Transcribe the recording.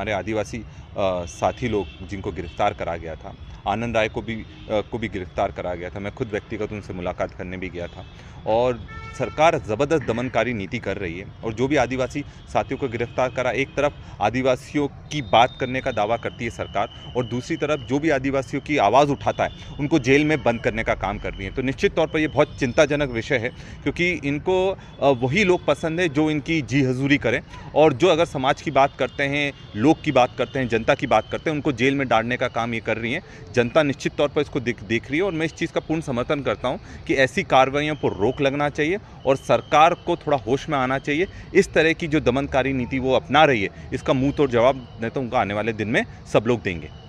हमारे आदिवासी साथी लोग जिनको गिरफ्तार करा गया था आनंद राय को भी को भी गिरफ्तार करा गया था मैं खुद व्यक्तिगत उनसे मुलाकात करने भी गया था और सरकार ज़बरदस्त दमनकारी नीति कर रही है और जो भी आदिवासी साथियों को गिरफ्तार करा एक तरफ आदिवासियों की बात करने का दावा करती है सरकार और दूसरी तरफ जो भी आदिवासियों की आवाज़ उठाता है उनको जेल में बंद करने का काम कर रही है तो निश्चित तौर पर यह बहुत चिंताजनक विषय है क्योंकि इनको वही लोग पसंद है जो इनकी जी हजूरी करें और जो अगर समाज की बात करते हैं लोग की बात करते हैं जनता की बात करते हैं उनको जेल में डालने का काम ये कर रही हैं जनता निश्चित तौर पर इसको देख देख रही है और मैं इस चीज़ का पूर्ण समर्थन करता हूँ कि ऐसी कार्रवाइयों पर रोक लगना चाहिए और सरकार को थोड़ा होश में आना चाहिए इस तरह की जो दमनकारी नीति वो अपना रही है इसका मुँह तोड़ जवाब नहीं तो उनका आने वाले दिन में सब लोग देंगे